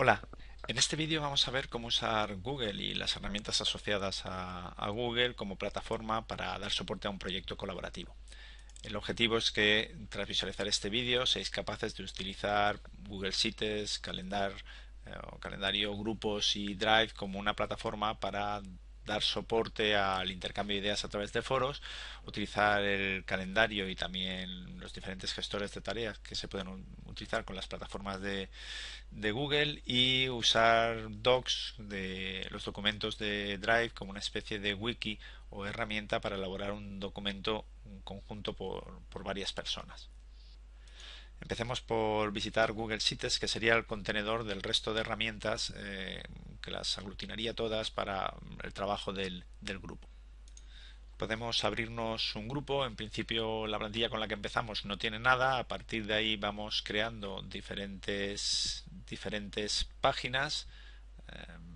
Hola, en este vídeo vamos a ver cómo usar Google y las herramientas asociadas a, Google como plataforma para dar soporte a un proyecto colaborativo. El objetivo es que tras visualizar este vídeo seáis capaces de utilizar Google Sites, calendar, eh, o calendario, grupos y Drive como una plataforma para dar soporte al intercambio de ideas a través de foros, utilizar el calendario y también los diferentes gestores de tareas que se pueden utilizar con las plataformas de, Google y usar docs de los documentos de Drive como una especie de wiki o herramienta para elaborar un documento conjunto por, varias personas. Empecemos por visitar Google Sites que sería el contenedor del resto de herramientas eh, que las aglutinaría todas para mm, el trabajo del, grupo podemos abrirnos un grupo. En principio la plantilla con la que empezamos no tiene nada. A partir de ahí vamos creando diferentes, diferentes páginas. Em,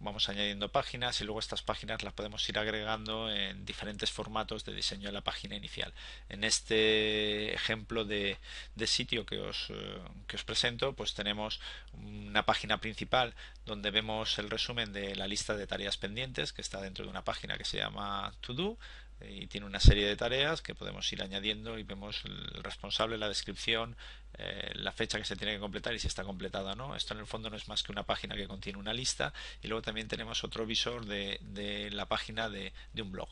vamos añadiendo páginas y luego estas páginas las podemos ir agregando en diferentes formatos de diseño de la página inicial. En este ejemplo de, sitio que os, eh, que os, presento, pues tenemos una página principal donde vemos el resumen de la lista de tareas pendientes que está dentro de una página que se llama To Do y tiene una serie de tareas que podemos ir añadiendo y vemos el responsable, la descripción, eh, la fecha que se tiene que completar y si está completada o no. Esto en el fondo no es más que una página que contiene una lista y luego también tenemos otro visor de, la página de, un blog.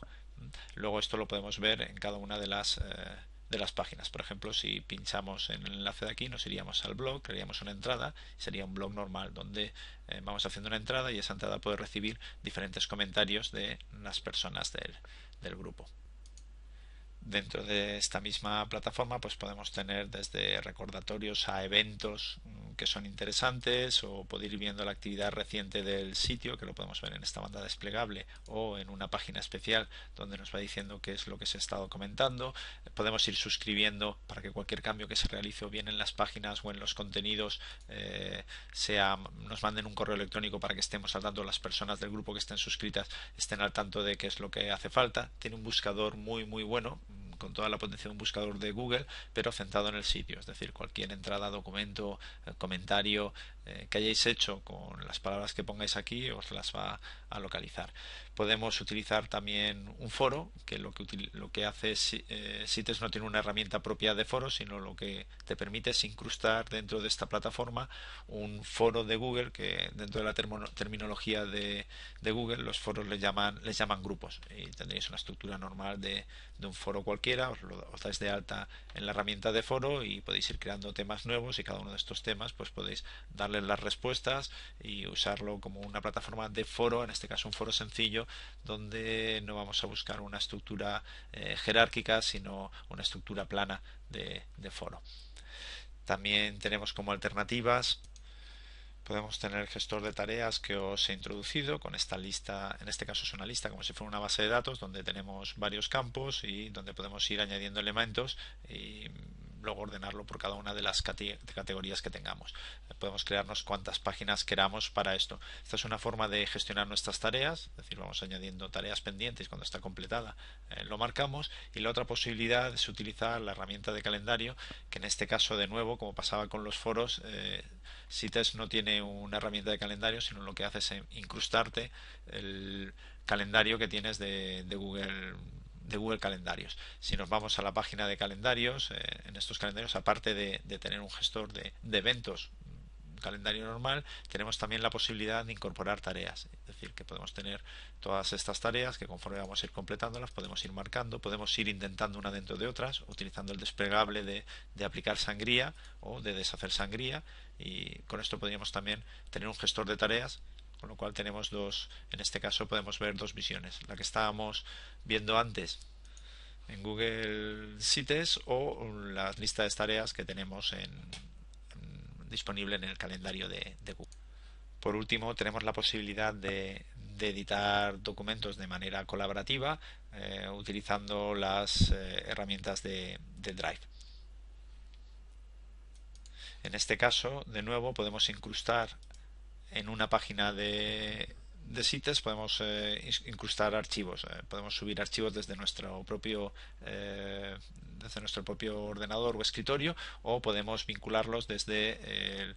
Luego esto lo podemos ver en cada una de las... Eh, de las páginas. Por ejemplo, si pinchamos en el enlace de aquí, nos iríamos al blog, crearíamos una entrada, sería un blog normal donde eh, vamos haciendo una entrada y esa entrada puede recibir diferentes comentarios de las personas de él del grupo. Dentro de esta misma plataforma pues podemos tener desde recordatorios a eventos que son interesantes o poder ir viendo la actividad reciente del sitio, que lo podemos ver en esta banda desplegable o en una página especial donde nos va diciendo qué es lo que se ha estado comentando. Podemos ir suscribiendo para que cualquier cambio que se realice o bien en las páginas o en los contenidos eh, sea, nos manden un correo electrónico para que estemos al tanto, las personas del grupo que estén suscritas estén al tanto de qué es lo que hace falta. Tiene un buscador muy muy bueno, con toda la potencia de un buscador de Google, pero centrado en el sitio. Es decir, cualquier entrada, documento, eh, comentario eh, que hayáis hecho con las palabras que pongáis aquí os las va a localizar podemos utilizar también un foro, que lo que, lo que hace es, eh, CITES no tiene una herramienta propia de foro, sino lo que te permite es incrustar dentro de esta plataforma un foro de Google, que dentro de la terminología de, Google los foros les llaman, les llaman grupos y tendréis una estructura normal de, un foro cualquiera, os, lo, dais de alta en la herramienta de foro y podéis ir creando temas nuevos y cada uno de estos temas pues podéis darle las respuestas y usarlo como una plataforma de foro, en este caso un foro sencillo donde no vamos a buscar una estructura eh, jerárquica, sino una estructura plana de, foro. También tenemos como alternativas podemos tener el gestor de tareas que os he introducido con esta lista, en este caso es una lista como si fuera una base de datos donde tenemos varios campos y donde podemos ir añadiendo elementos y luego ordenarlo por cada una de las categorías que tengamos. Podemos crearnos cuantas páginas queramos para esto. Esta es una forma de gestionar nuestras tareas, es decir, vamos añadiendo tareas pendientes cuando está completada, eh, lo marcamos. Y la otra posibilidad es utilizar la herramienta de calendario, que en este caso, de nuevo, como pasaba con los foros, eh, CITES no tiene una herramienta de calendario, sino lo que hace es eh, incrustarte el calendario que tienes de, de Google de Google Calendarios. Si nos vamos a la página de calendarios, eh, en estos calendarios, aparte de, tener un gestor de, eventos, calendario normal, tenemos también la posibilidad de incorporar tareas. Es decir, que podemos tener todas estas tareas que conforme vamos a ir completándolas, podemos ir marcando, podemos ir intentando una dentro de otras, utilizando el desplegable de aplicar sangría o de deshacer sangría. Y con esto podríamos también tener un gestor de tareas con lo cual tenemos dos, en este caso podemos ver dos visiones, la que estábamos viendo antes en Google Sites o la lista de tareas que tenemos disponible en el calendario de, Google. Por último, tenemos la posibilidad de, editar documentos de manera colaborativa eh, utilizando las eh, herramientas de Drive. En este caso, de nuevo, podemos incrustar en una página de, de CITES podemos eh, incrustar archivos. Eh, podemos subir archivos desde nuestro propio eh, desde nuestro propio ordenador o escritorio o podemos vincularlos desde el,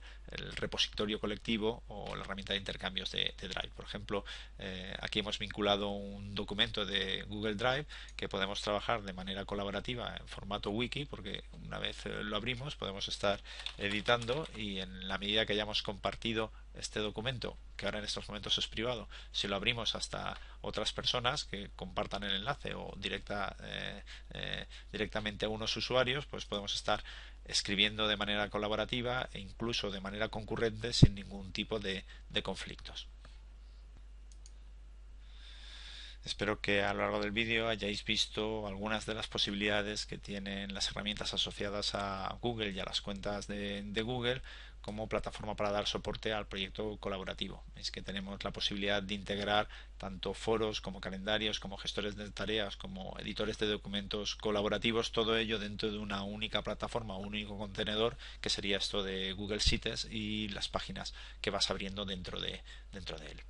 repositorio colectivo o la herramienta de intercambios de, Drive. Por ejemplo, eh, aquí hemos vinculado un documento de Google Drive que podemos trabajar de manera colaborativa en formato wiki porque una vez eh, lo abrimos podemos estar editando y en la medida que hayamos compartido este documento, que ahora en estos momentos es privado, si lo abrimos hasta otras personas que compartan el enlace o directa, eh, directamente unos usuarios, pues podemos estar escribiendo de manera colaborativa e incluso de manera concurrente sin ningún tipo de conflictos. Espero que a lo largo del vídeo hayáis visto algunas de las posibilidades que tienen las herramientas asociadas a Google y a las cuentas de, de Google como plataforma para dar soporte al proyecto colaborativo. Es que tenemos la posibilidad de integrar tanto foros como calendarios, como gestores de tareas, como editores de documentos colaborativos, todo ello dentro de una única plataforma, un único contenedor, que sería esto de Google Sites y las páginas que vas abriendo dentro dentro de él.